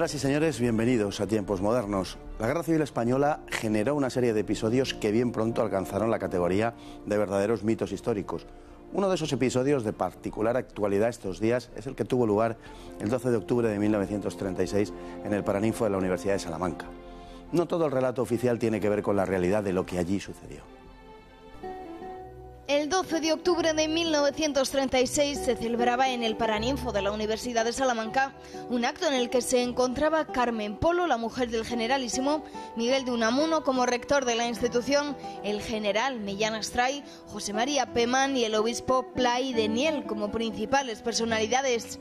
Señoras y señores, bienvenidos a Tiempos Modernos. La Guerra Civil Española generó una serie de episodios que bien pronto alcanzaron la categoría de verdaderos mitos históricos. Uno de esos episodios de particular actualidad estos días es el que tuvo lugar el 12 de octubre de 1936 en el Paraninfo de la Universidad de Salamanca. No todo el relato oficial tiene que ver con la realidad de lo que allí sucedió. El 12 de octubre de 1936 se celebraba en el Paraninfo de la Universidad de Salamanca un acto en el que se encontraba Carmen Polo, la mujer del generalísimo, Miguel de Unamuno como rector de la institución, el general Millán Astray, José María Pemán y el obispo Play de Niel como principales personalidades.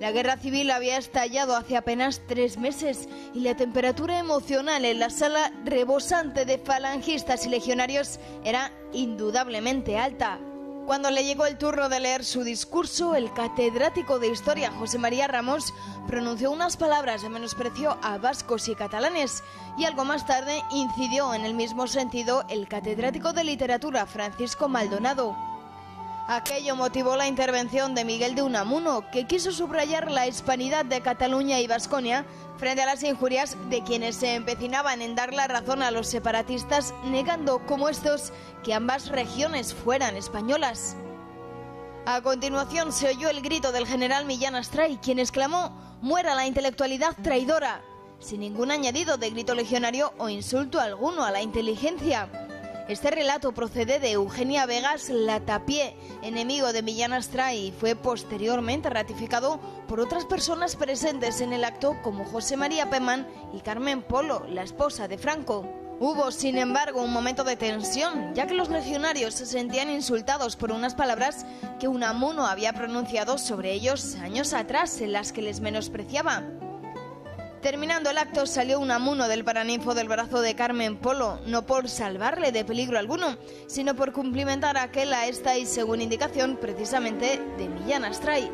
La guerra civil había estallado hace apenas tres meses y la temperatura emocional en la sala rebosante de falangistas y legionarios era indudablemente alta. Cuando le llegó el turno de leer su discurso, el catedrático de historia José María Ramos pronunció unas palabras de menosprecio a vascos y catalanes y algo más tarde incidió en el mismo sentido el catedrático de literatura Francisco Maldonado. Aquello motivó la intervención de Miguel de Unamuno, que quiso subrayar la hispanidad de Cataluña y Vasconia frente a las injurias de quienes se empecinaban en dar la razón a los separatistas, negando como estos que ambas regiones fueran españolas. A continuación se oyó el grito del general Millán Astray, quien exclamó, Muera la intelectualidad traidora, sin ningún añadido de grito legionario o insulto alguno a la inteligencia. Este relato procede de Eugenia Vegas Latapié, enemigo de Millán Astray, y fue posteriormente ratificado por otras personas presentes en el acto como José María Pemán y Carmen Polo, la esposa de Franco. Hubo, sin embargo, un momento de tensión, ya que los legionarios se sentían insultados por unas palabras que Unamuno había pronunciado sobre ellos años atrás, en las que les menospreciaba. Terminando el acto salió un amuno del paraninfo del brazo de Carmen Polo, no por salvarle de peligro alguno, sino por cumplimentar a aquel a esta y según indicación precisamente de Millán Astray.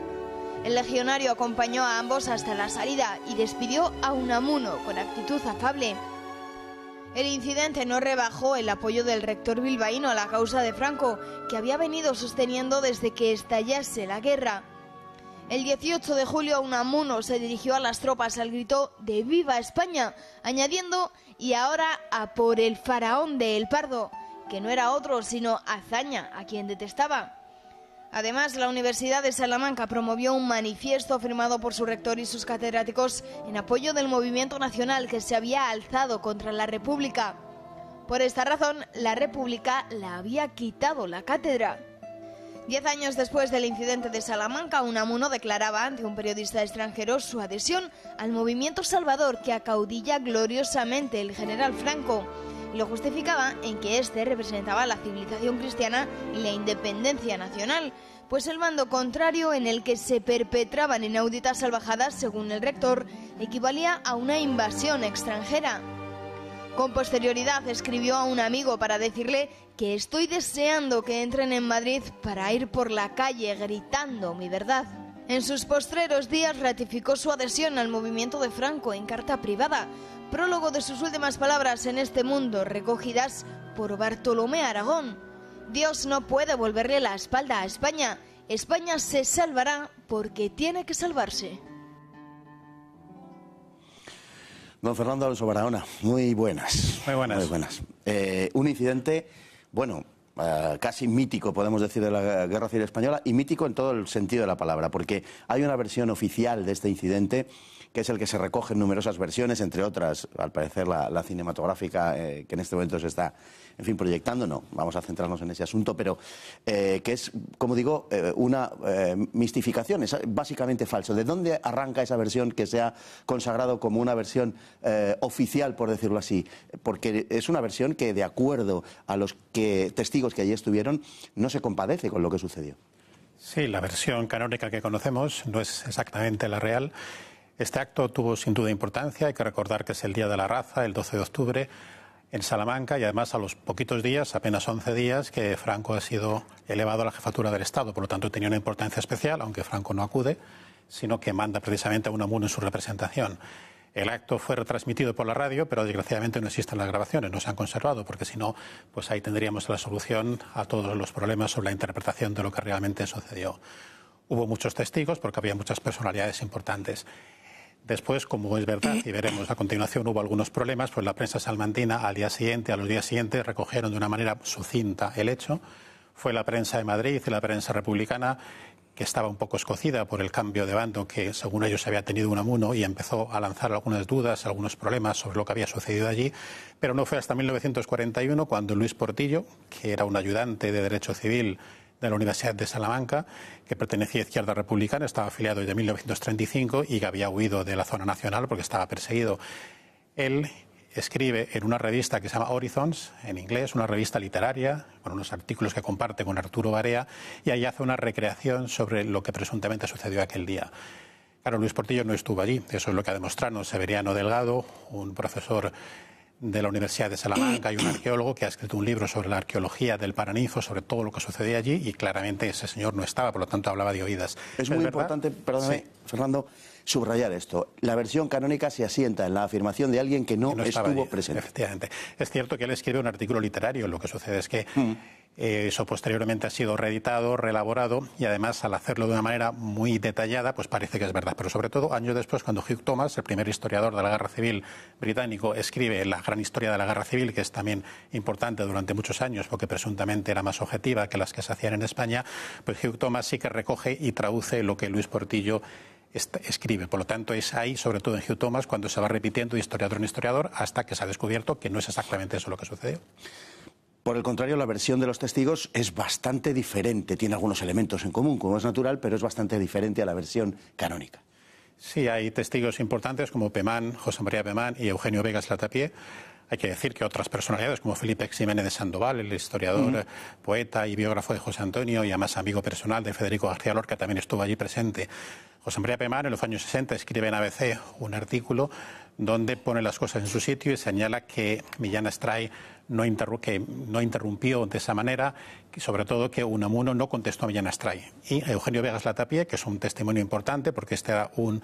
El legionario acompañó a ambos hasta la salida y despidió a amuno con actitud afable. El incidente no rebajó el apoyo del rector bilbaíno a la causa de Franco, que había venido sosteniendo desde que estallase la guerra. El 18 de julio Unamuno se dirigió a las tropas al grito de Viva España, añadiendo y ahora a por el faraón de El Pardo, que no era otro sino Azaña, a quien detestaba. Además, la Universidad de Salamanca promovió un manifiesto firmado por su rector y sus catedráticos en apoyo del movimiento nacional que se había alzado contra la República. Por esta razón, la República la había quitado la cátedra. Diez años después del incidente de Salamanca, Unamuno declaraba ante un periodista extranjero su adhesión al movimiento salvador que acaudilla gloriosamente el general Franco lo justificaba en que éste representaba la civilización cristiana y la independencia nacional, pues el bando contrario en el que se perpetraban inauditas salvajadas, según el rector, equivalía a una invasión extranjera. Con posterioridad escribió a un amigo para decirle que estoy deseando que entren en Madrid para ir por la calle gritando mi verdad. En sus postreros días ratificó su adhesión al movimiento de Franco en carta privada, prólogo de sus últimas palabras en este mundo recogidas por Bartolomé Aragón. Dios no puede volverle la espalda a España. España se salvará porque tiene que salvarse. Don Fernando Alonso Barahona, muy buenas. Muy buenas. Muy buenas. Eh, un incidente, bueno, eh, casi mítico, podemos decir, de la Guerra Civil Española, y mítico en todo el sentido de la palabra, porque hay una versión oficial de este incidente que es el que se recoge en numerosas versiones, entre otras, al parecer, la, cinematográfica eh, que en este momento se está, en fin, proyectando. No, vamos a centrarnos en ese asunto, pero eh, que es, como digo, eh, una mistificación, es básicamente falso. ¿De dónde arranca esa versión que se ha consagrado como una versión oficial, por decirlo así? Porque es una versión que, de acuerdo a los testigos que allí estuvieron, no se compadece con lo que sucedió. Sí, la versión canónica que conocemos no es exactamente la real este acto tuvo sin duda importancia, hay que recordar que es el Día de la Raza, el 12 de octubre, en Salamanca, y además a los poquitos días, apenas 11 días, que Franco ha sido elevado a la jefatura del Estado, por lo tanto tenía una importancia especial, aunque Franco no acude, sino que manda precisamente a Unamuno en su representación. El acto fue retransmitido por la radio, pero desgraciadamente no existen las grabaciones, no se han conservado, porque si no, pues ahí tendríamos la solución a todos los problemas sobre la interpretación de lo que realmente sucedió. Hubo muchos testigos porque había muchas personalidades importantes. Después, como es verdad, y veremos a continuación, hubo algunos problemas, pues la prensa salmantina al día siguiente, a los días siguientes, recogieron de una manera sucinta el hecho. Fue la prensa de Madrid y la prensa republicana que estaba un poco escocida por el cambio de bando que, según ellos, había tenido un amuno y empezó a lanzar algunas dudas, algunos problemas sobre lo que había sucedido allí. Pero no fue hasta 1941 cuando Luis Portillo, que era un ayudante de Derecho Civil de la Universidad de Salamanca, que pertenecía a Izquierda Republicana, estaba afiliado desde 1935 y que había huido de la zona nacional porque estaba perseguido. Él escribe en una revista que se llama Horizons, en inglés, una revista literaria, con unos artículos que comparte con Arturo Barea, y ahí hace una recreación sobre lo que presuntamente sucedió aquel día. Claro, Luis Portillo no estuvo allí, eso es lo que ha demostrado Severiano Delgado, un profesor de la Universidad de Salamanca y un arqueólogo que ha escrito un libro sobre la arqueología del Paraninfo, sobre todo lo que sucedía allí, y claramente ese señor no estaba, por lo tanto hablaba de oídas. Es, muy importante, perdóname, Fernando, subrayar esto. La versión canónica se asienta en la afirmación de alguien que no, estuvo presente. Efectivamente. Es cierto que él escribe un artículo literario, lo que sucede es que mm. eh, eso posteriormente ha sido reeditado, reelaborado y además al hacerlo de una manera muy detallada, pues parece que es verdad. Pero sobre todo años después, cuando Hugh Thomas, el primer historiador de la Guerra Civil británico, escribe la gran historia de la Guerra Civil, que es también importante durante muchos años porque presuntamente era más objetiva que las que se hacían en España, pues Hugh Thomas sí que recoge y traduce lo que Luis Portillo escribe. Por lo tanto, es ahí, sobre todo en Hugh Thomas, cuando se va repitiendo de historiador en historiador hasta que se ha descubierto que no es exactamente eso lo que sucedió. Por el contrario, la versión de los testigos es bastante diferente. Tiene algunos elementos en común, como es natural, pero es bastante diferente a la versión canónica. Sí, hay testigos importantes como Pemán, José María Pemán y Eugenio Vegas Latapié hay que decir que otras personalidades, como Felipe Ximénez de Sandoval, el historiador, poeta y biógrafo de José Antonio, y además amigo personal de Federico García Lorca, también estuvo allí presente. José María Pemán, en los años 60, escribe en ABC un artículo donde pone las cosas en su sitio y señala que Millán Astray no, interrumpió de esa manera, sobre todo que Unamuno no contestó a Millán Astray. Y Eugenio Vegas Latapie, que es un testimonio importante porque este era un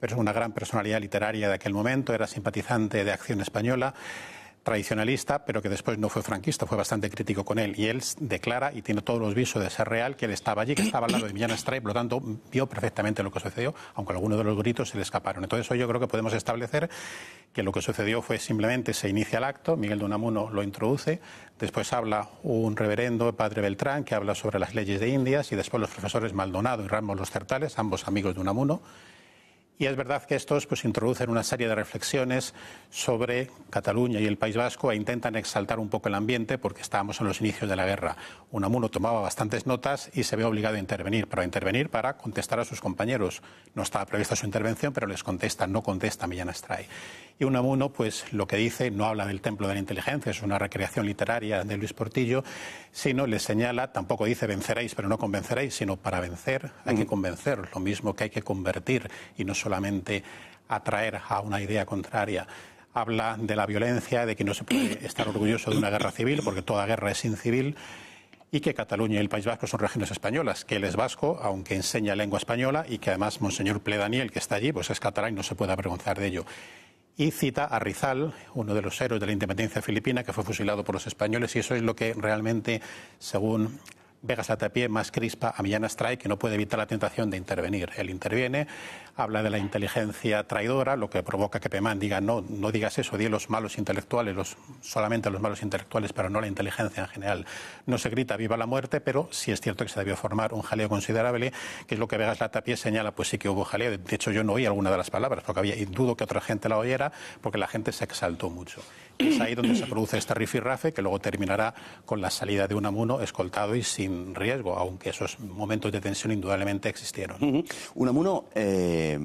pero es una gran personalidad literaria de aquel momento, era simpatizante de Acción Española tradicionalista, pero que después no fue franquista, fue bastante crítico con él. Y él declara, y tiene todos los visos de ser real, que él estaba allí, que estaba al lado de Millán Astray, por lo tanto vio perfectamente lo que sucedió, aunque algunos de los gritos se le escaparon. Entonces hoy yo creo que podemos establecer que lo que sucedió fue simplemente se inicia el acto, Miguel de Unamuno lo introduce, después habla un reverendo, padre Beltrán, que habla sobre las leyes de Indias, y después los profesores Maldonado y Ramos Los Certales, ambos amigos de Unamuno, y es verdad que estos pues, introducen una serie de reflexiones sobre Cataluña y el País Vasco e intentan exaltar un poco el ambiente porque estábamos en los inicios de la guerra. Unamuno tomaba bastantes notas y se ve obligado a intervenir, pero a intervenir para contestar a sus compañeros. No estaba prevista su intervención, pero les contesta, no contesta Millán Astray. Y Unamuno, pues lo que dice, no habla del templo de la inteligencia, es una recreación literaria de Luis Portillo, sino le señala, tampoco dice venceréis, pero no convenceréis, sino para vencer hay que convencer, lo mismo que hay que convertir y no solo solamente atraer a una idea contraria. Habla de la violencia, de que no se puede estar orgulloso de una guerra civil, porque toda guerra es incivil, y que Cataluña y el País Vasco son regiones españolas, que él es vasco, aunque enseña lengua española, y que además Monseñor Pledaniel, que está allí, pues es catalán y no se puede avergonzar de ello. Y cita a Rizal, uno de los héroes de la independencia filipina, que fue fusilado por los españoles, y eso es lo que realmente, según Vegas a más crispa a Millán Astray, que no puede evitar la tentación de intervenir. Él interviene, habla de la inteligencia traidora, lo que provoca que Pemán diga no, no digas eso, di los malos intelectuales, los, solamente los malos intelectuales, pero no la inteligencia en general. No se grita viva la muerte, pero sí es cierto que se debió formar un jaleo considerable, que es lo que Vegas Latapié señala, pues sí que hubo jaleo. De hecho, yo no oí alguna de las palabras, porque había, y dudo que otra gente la oyera, porque la gente se exaltó mucho. Es ahí donde se produce este rifirrafe que luego terminará con la salida de Unamuno escoltado y sin riesgo, aunque esos momentos de tensión indudablemente existieron. Unamuno eh,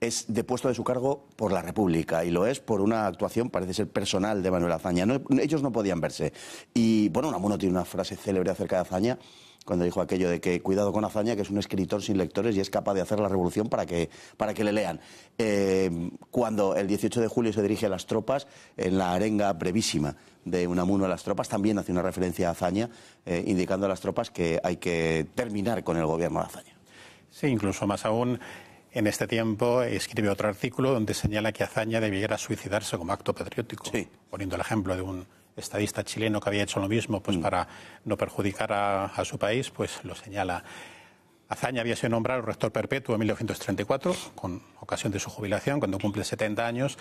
es depuesto de su cargo por la República y lo es por una actuación, parece ser personal, de Manuel Azaña. ellos no podían verse. Y bueno, Unamuno tiene una frase célebre acerca de Azaña cuando dijo aquello de que cuidado con Azaña, que es un escritor sin lectores y es capaz de hacer la revolución para que, para que le lean. Eh, cuando el 18 de julio se dirige a las tropas, en la arenga brevísima de Unamuno a las tropas, también hace una referencia a Azaña, eh, indicando a las tropas que hay que terminar con el gobierno de Azaña. Sí, incluso más aún. En este tiempo escribe otro artículo donde señala que Azaña debiera suicidarse como acto patriótico, poniendo el ejemplo de un estadista chileno que había hecho lo mismo pues mm. para no perjudicar a, su país, pues lo señala. Azaña había sido nombrado rector perpetuo en 1934, con ocasión de su jubilación, cuando cumple 70 años,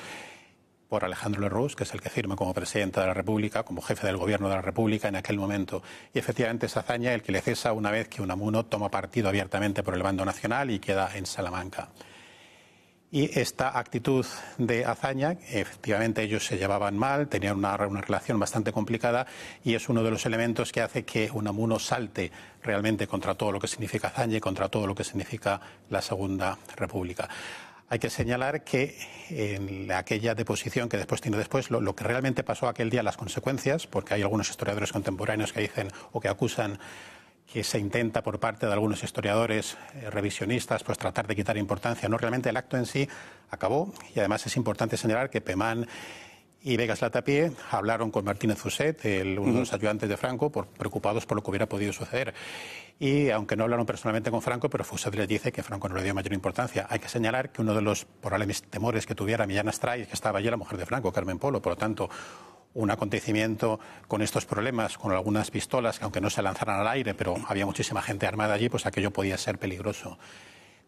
por Alejandro Lerroux, que es el que firma como presidente de la República, como jefe del gobierno de la República en aquel momento. Y efectivamente es Azaña el que le cesa una vez que Unamuno toma partido abiertamente por el bando nacional y queda en Salamanca. Y esta actitud de hazaña, efectivamente ellos se llevaban mal, tenían una, relación bastante complicada y es uno de los elementos que hace que Unamuno salte realmente contra todo lo que significa hazaña y contra todo lo que significa la Segunda República. Hay que señalar que en aquella deposición que después tiene después, lo, que realmente pasó aquel día, las consecuencias, porque hay algunos historiadores contemporáneos que dicen o que acusan que se intenta por parte de algunos historiadores eh, revisionistas pues tratar de quitar importancia. No, realmente el acto en sí acabó y además es importante señalar que Pemán y Vegas Latapie hablaron con Martínez Fuset, el, uno de los ayudantes de Franco, por, preocupados por lo que hubiera podido suceder. Y aunque no hablaron personalmente con Franco, pero Fuset les dice que Franco no le dio mayor importancia. Hay que señalar que uno de los probables temores que tuviera Millán Astray que estaba allí la mujer de Franco, Carmen Polo. Por lo tanto, un acontecimiento con estos problemas, con algunas pistolas que aunque no se lanzaran al aire, pero había muchísima gente armada allí, pues aquello podía ser peligroso.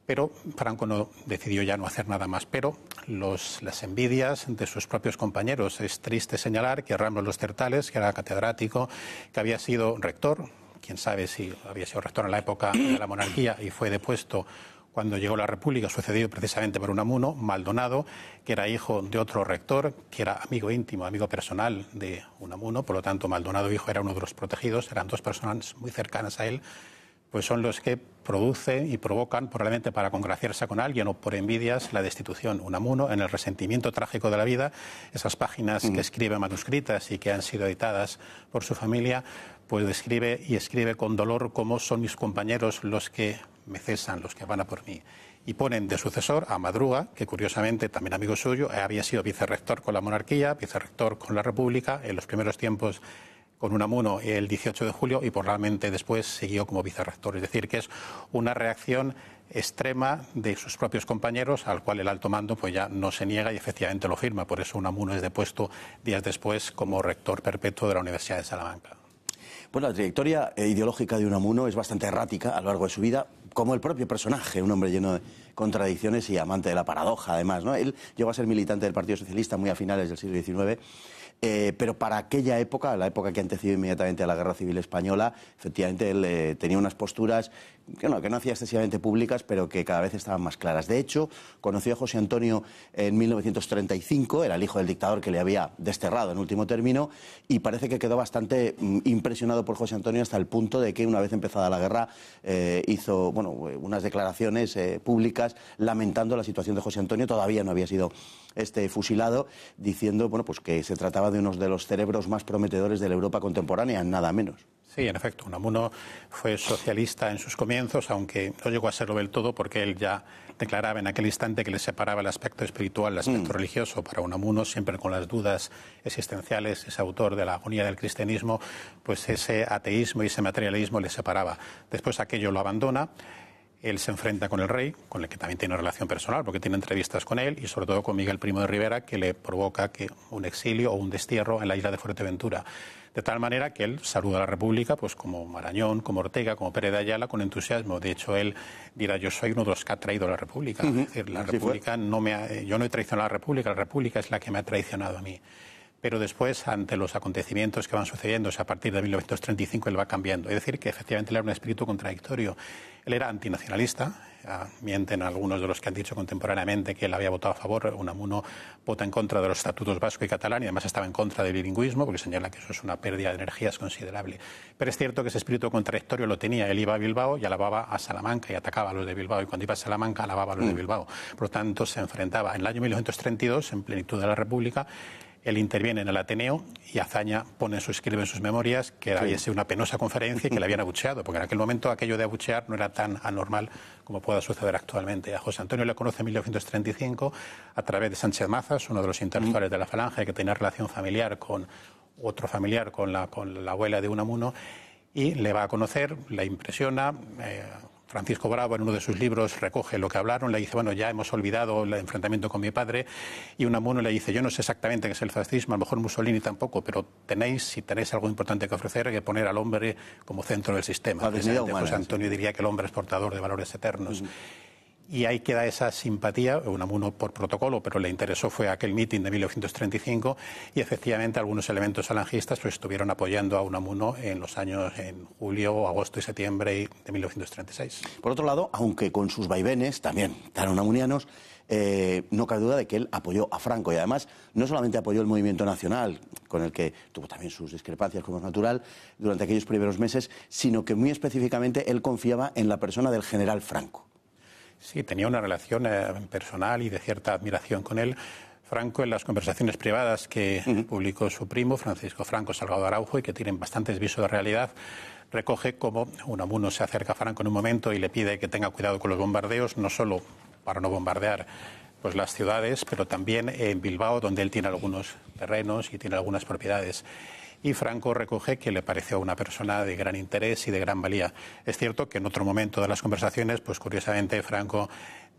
Pero Franco no decidió ya no hacer nada más. Pero los, las envidias de sus propios compañeros. Es triste señalar que Ramos Los Tertales, que era catedrático, que había sido rector, quién sabe si había sido rector en la época de la monarquía y fue depuesto cuando llegó la República, sucedido precisamente por Unamuno, Maldonado, que era hijo de otro rector, que era amigo íntimo, amigo personal de Unamuno, por lo tanto Maldonado hijo era uno de los protegidos, eran dos personas muy cercanas a él, pues son los que producen y provocan, probablemente para congraciarse con alguien o por envidias, la destitución. Unamuno, en el resentimiento trágico de la vida, esas páginas que mm. escribe manuscritas y que han sido editadas por su familia, pues describe y escribe con dolor cómo son mis compañeros los que me cesan los que van a por mí. Y ponen de sucesor a Madruga, que curiosamente también amigo suyo, eh, había sido vicerrector con la monarquía, vicerrector con la República, en los primeros tiempos con Unamuno el 18 de julio y por realmente después siguió como vicerrector. Es decir, que es una reacción extrema de sus propios compañeros, al cual el alto mando pues ya no se niega y efectivamente lo firma. Por eso Unamuno es depuesto días después como rector perpetuo de la Universidad de Salamanca. Bueno pues la trayectoria eh, ideológica de Unamuno es bastante errática a lo largo de su vida como el propio personaje, un hombre lleno de contradicciones y amante de la paradoja, además. ¿no? Él llegó a ser militante del Partido Socialista muy a finales del siglo XIX. Eh, pero para aquella época, la época que antecedió inmediatamente a la Guerra Civil Española, efectivamente él eh, tenía unas posturas que no, hacía excesivamente públicas, pero que cada vez estaban más claras. De hecho, conoció a José Antonio en 1935, era el hijo del dictador que le había desterrado en último término, y parece que quedó bastante mm, impresionado por José Antonio hasta el punto de que una vez empezada la guerra eh, hizo bueno, eh, unas declaraciones eh, públicas lamentando la situación de José Antonio, todavía no había sido este fusilado, diciendo bueno, pues que se trataba de uno de los cerebros más prometedores de la Europa contemporánea, nada menos. Sí, en efecto, Unamuno fue socialista en sus comienzos, aunque no llegó a serlo del todo porque él ya declaraba en aquel instante que le separaba el aspecto espiritual, el aspecto mm. religioso. Para Unamuno, siempre con las dudas existenciales, ese autor de la agonía del cristianismo, pues ese ateísmo y ese materialismo le separaba. Después aquello lo abandona él se enfrenta con el rey, con el que también tiene una relación personal, porque tiene entrevistas con él y sobre todo con Miguel Primo de Rivera, que le provoca que un exilio o un destierro en la isla de Fuerteventura. De tal manera que él saluda a la República, pues como Marañón, como Ortega, como Pérez de Ayala, con entusiasmo. De hecho, él dirá, yo soy uno de los que ha traído a la República. la República no me eh, yo no he traicionado a la República, la República es la que me ha traicionado a mí pero después, ante los acontecimientos que van sucediendo, a partir de 1935 él va cambiando. Es decir, que efectivamente él era un espíritu contradictorio. Él era antinacionalista, ah, mienten algunos de los que han dicho contemporáneamente que él había votado a favor, Unamuno vota en contra de los estatutos vasco y catalán y además estaba en contra del bilingüismo, porque señala que eso es una pérdida de energías considerable. Pero es cierto que ese espíritu contradictorio lo tenía, él iba a Bilbao y alababa a Salamanca y atacaba a los de Bilbao, y cuando iba a Salamanca alababa a los de mm. Bilbao. Por lo tanto, se enfrentaba. En el año 1932, en plenitud de la República, él interviene en el Ateneo y Azaña pone en su, escribe en sus memorias que había sido una penosa conferencia y que le habían abucheado, porque en aquel momento aquello de abuchear no era tan anormal como pueda suceder actualmente. A José Antonio le conoce en 1935 a través de Sánchez Mazas, uno de los intelectuales de la Falange que tenía relación familiar con otro familiar, con la, con la abuela de Unamuno, y le va a conocer, la impresiona. Eh, Francisco Bravo en uno de sus libros recoge lo que hablaron, le dice, bueno, ya hemos olvidado el enfrentamiento con mi padre, y Unamuno le dice, yo no sé exactamente qué es el fascismo, a lo mejor Mussolini tampoco, pero tenéis, si tenéis algo importante que ofrecer, hay que poner al hombre como centro del sistema. José Antonio diría que el hombre es portador de valores eternos y ahí queda esa simpatía, Unamuno por protocolo, pero le interesó fue aquel mitin de 1935 y efectivamente algunos elementos alangistas pues, estuvieron apoyando a Unamuno en los años en julio, agosto y septiembre de 1936. Por otro lado, aunque con sus vaivenes también tan unamunianos, eh, no cabe duda de que él apoyó a Franco y además no solamente apoyó el movimiento nacional, con el que tuvo también sus discrepancias, como es natural, durante aquellos primeros meses, sino que muy específicamente él confiaba en la persona del general Franco. Sí, tenía una relación eh, personal y de cierta admiración con él. Franco en las conversaciones privadas que publicó su primo, Francisco Franco Salgado Araujo, y que tienen bastantes visos de realidad, recoge cómo Unamuno se acerca a Franco en un momento y le pide que tenga cuidado con los bombardeos, no solo para no bombardear pues las ciudades, pero también en Bilbao, donde él tiene algunos terrenos y tiene algunas propiedades y Franco recoge que le pareció una persona de gran interés y de gran valía. Es cierto que en otro momento de las conversaciones, pues curiosamente Franco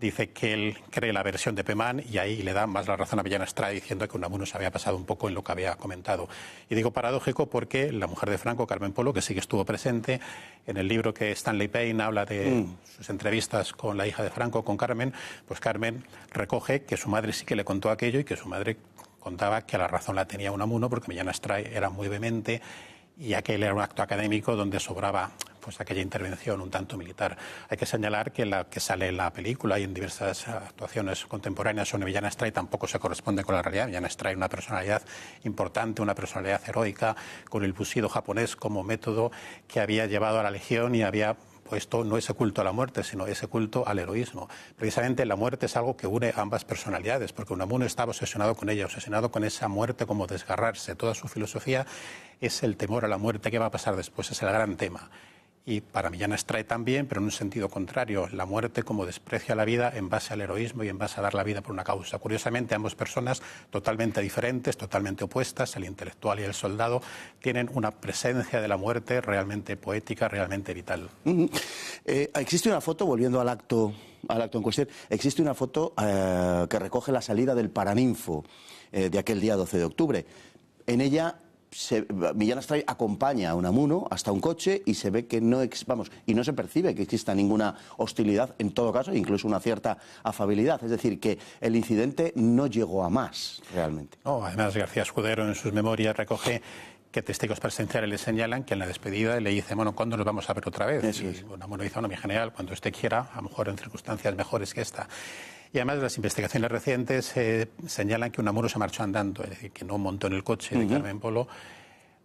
dice que él cree la versión de Pemán y ahí le da más la razón a Villanestra diciendo que Unamuno se había pasado un poco en lo que había comentado. Y digo paradójico porque la mujer de Franco, Carmen Polo, que sí que estuvo presente en el libro que Stanley Payne habla de mm. sus entrevistas con la hija de Franco, con Carmen, pues Carmen recoge que su madre sí que le contó aquello y que su madre contaba que la razón la tenía Unamuno porque Millán Astray era muy vehemente y aquel era un acto académico donde sobraba pues aquella intervención un tanto militar. Hay que señalar que la que sale en la película y en diversas actuaciones contemporáneas sobre Millán Stray tampoco se corresponde con la realidad. Millán Stray una personalidad importante, una personalidad heroica, con el busido japonés como método que había llevado a la legión y había esto no ese culto a la muerte, sino ese culto al heroísmo. Precisamente la muerte es algo que une ambas personalidades, porque Unamuno estaba obsesionado con ella, obsesionado con esa muerte como desgarrarse. Toda su filosofía es el temor a la muerte, ¿qué va a pasar después? Es el gran tema. Y para Millán trae también, pero en un sentido contrario, la muerte como desprecia la vida en base al heroísmo y en base a dar la vida por una causa. Curiosamente, ambas personas totalmente diferentes, totalmente opuestas, el intelectual y el soldado, tienen una presencia de la muerte realmente poética, realmente vital. Eh, existe una foto, volviendo al acto, al acto en cuestión, existe una foto eh, que recoge la salida del paraninfo eh, de aquel día 12 de octubre. En ella Millán Astray acompaña a un amuno hasta un coche y se ve que no vamos y no se percibe que exista ninguna hostilidad en todo caso incluso una cierta afabilidad es decir que el incidente no llegó a más realmente además García Escudero en sus memorias recoge que testigos presenciales le señalan que en la despedida le dice, bueno, ¿cuándo nos vamos a ver otra vez? Eso y, bueno, dice, mi general, cuando usted quiera, a lo mejor en circunstancias mejores que esta. Y además las investigaciones recientes eh, señalan que un Unamuno se marchó andando, es decir, que no montó en el coche de Carmen Polo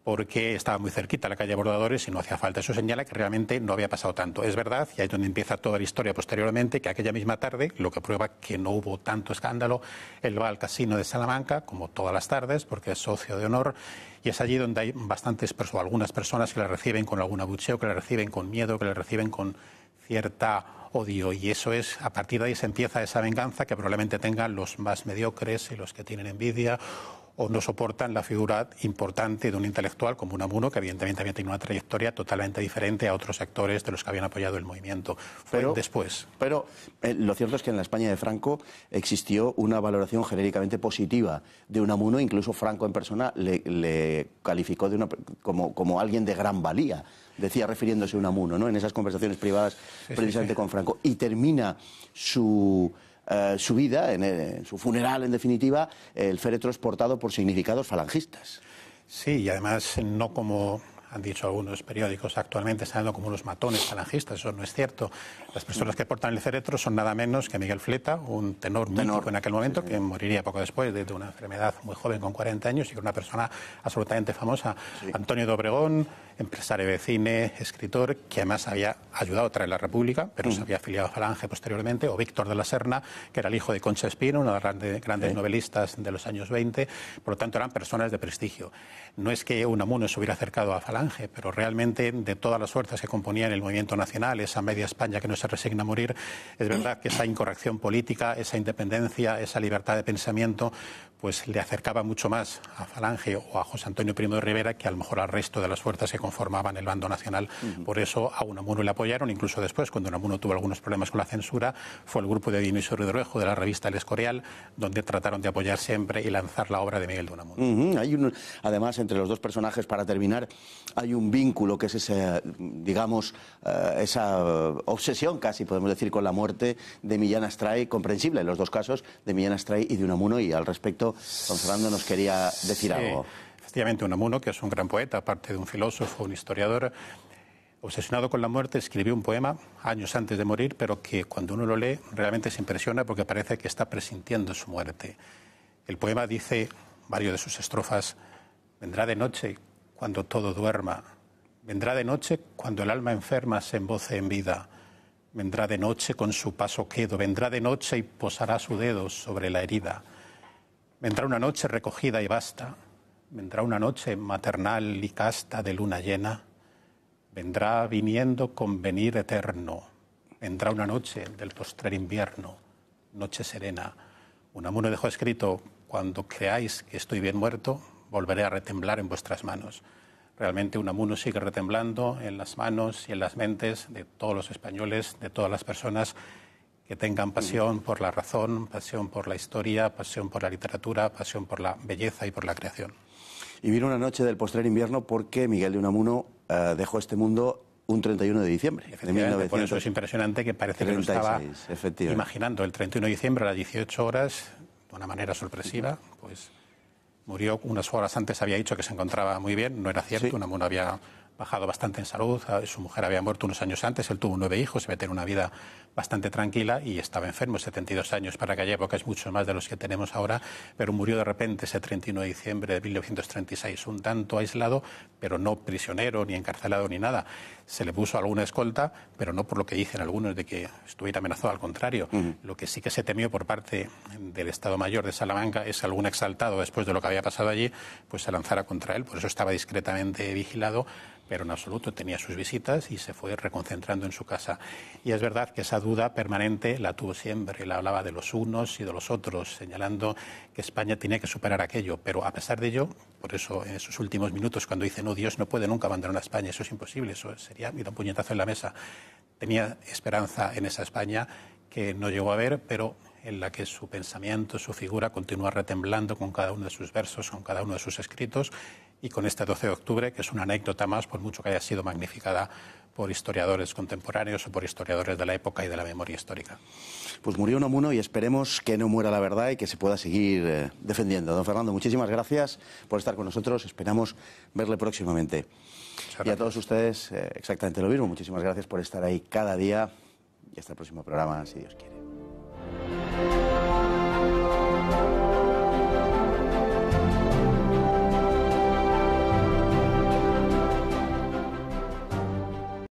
porque estaba muy cerquita la calle Bordadores y no hacía falta. Eso señala que realmente no había pasado tanto. Es verdad, y ahí es donde empieza toda la historia posteriormente, que aquella misma tarde, lo que prueba que no hubo tanto escándalo, él va al casino de Salamanca, como todas las tardes, porque es socio de honor, y es allí donde hay bastantes personas, algunas personas que la reciben con algún abucheo, que la reciben con miedo, que la reciben con cierta odio. Y eso es, a partir de ahí se empieza esa venganza que probablemente tengan los más mediocres y los que tienen envidia o no soportan la figura importante de un intelectual como Unamuno, que evidentemente había tenido una trayectoria totalmente diferente a otros actores de los que habían apoyado el movimiento. pero, después. Pero eh, lo cierto es que en la España de Franco existió una valoración genéricamente positiva de Unamuno, incluso Franco en persona le, calificó de una, como, alguien de gran valía decía refiriéndose a Unamuno, ¿no? En esas conversaciones privadas precisamente con Franco. Y termina su eh, su vida, eh, en, su funeral, en definitiva, el féretro es portado por significados falangistas. Sí, y además no como han dicho algunos periódicos actualmente, están como unos matones falangistas, eso no es cierto. Las personas que portan el féretro son nada menos que Miguel Fleta, un tenor, tenor. en aquel momento, que moriría poco después de una enfermedad muy joven con 40 años y que una persona absolutamente famosa. Antonio Dobregón, empresario de cine, escritor, que además había ayudado a traer la República, pero se mm. había afiliado a Falange posteriormente, o Víctor de la Serna, que era el hijo de Concha Espino, una de las grandes, novelistas de los años 20, por lo tanto eran personas de prestigio. No es que Unamuno se hubiera acercado a Falange, pero realmente de todas las fuerzas que componían el movimiento nacional, esa media España que no se resigna a morir, es verdad que esa incorrección política, esa independencia, esa libertad de pensamiento, pues le acercaba mucho más a Falange o a José Antonio Primo de Rivera que a lo mejor al resto de las fuerzas que formaban el bando nacional. Por eso a Unamuno le apoyaron, incluso después, cuando Unamuno tuvo algunos problemas con la censura, fue el grupo de y Ruejo de la revista El Escorial, donde trataron de apoyar siempre y lanzar la obra de Miguel de Unamuno. hay un, además, entre los dos personajes, para terminar, hay un vínculo que es ese, digamos, eh, esa obsesión casi, podemos decir, con la muerte de Millán Astray, comprensible en los dos casos, de Millán Astray y de Unamuno, y al respecto, don Fernando nos quería decir algo un Amuno que es un gran poeta, aparte de un filósofo, un historiador, obsesionado con la muerte, escribió un poema años antes de morir, pero que cuando uno lo lee realmente se impresiona porque parece que está presintiendo su muerte. El poema dice, varios de sus estrofas, vendrá de noche cuando todo duerma, vendrá de noche cuando el alma enferma se emboce en vida, vendrá de noche con su paso quedo, vendrá de noche y posará su dedo sobre la herida, vendrá una noche recogida y basta Vendrá una noche maternal y casta de luna llena. Vendrá viniendo con venir eterno. Vendrá una noche del postrer invierno, noche serena. Unamuno dejó escrito, cuando creáis que estoy bien muerto, volveré a retemblar en vuestras manos. Realmente Unamuno sigue retemblando en las manos y en las mentes de todos los españoles, de todas las personas que tengan pasión por la razón, pasión por la historia, pasión por la literatura, pasión por la belleza y por la creación. Y vino una noche del postrer invierno porque Miguel de Unamuno eh, dejó este mundo un 31 de diciembre de Por eso es impresionante que parece que no estaba imaginando. El 31 de diciembre a las 18 horas, de una manera sorpresiva, pues murió unas horas antes, había dicho que se encontraba muy bien, no era cierto, Unamuno había bajado bastante en salud, su mujer había muerto unos años antes, él tuvo nueve hijos, se a tener una vida bastante tranquila y estaba enfermo, 72 años para aquella época es mucho más de los que tenemos ahora, pero murió de repente ese 31 de diciembre de 1936, un tanto aislado, pero no prisionero, ni encarcelado, ni nada. Se le puso alguna escolta, pero no por lo que dicen algunos de que estuviera amenazado, al contrario. Lo que sí que se temió por parte del Estado Mayor de Salamanca es algún exaltado, después de lo que había pasado allí, pues se lanzara contra él. Por eso estaba discretamente vigilado, pero en absoluto tenía sus visitas y se fue reconcentrando en su casa. Y es verdad que esa duda permanente la tuvo siempre. la hablaba de los unos y de los otros, señalando que España tiene que superar aquello. Pero a pesar de ello, por eso en sus últimos minutos, cuando dice, no, Dios no puede nunca abandonar a España, eso es imposible, eso sería mi un puñetazo en la mesa. Tenía esperanza en esa España que no llegó a ver, pero en la que su pensamiento, su figura continúa retemblando con cada uno de sus versos, con cada uno de sus escritos, y con este 12 de octubre, que es una anécdota más, por mucho que haya sido magnificada por historiadores contemporáneos o por historiadores de la época y de la memoria histórica. Pues murió uno y esperemos que no muera la verdad y que se pueda seguir eh, defendiendo. Don Fernando, muchísimas gracias por estar con nosotros. Esperamos verle próximamente. Y a todos ustedes, eh, exactamente lo mismo. Muchísimas gracias por estar ahí cada día y hasta el próximo programa, si Dios quiere.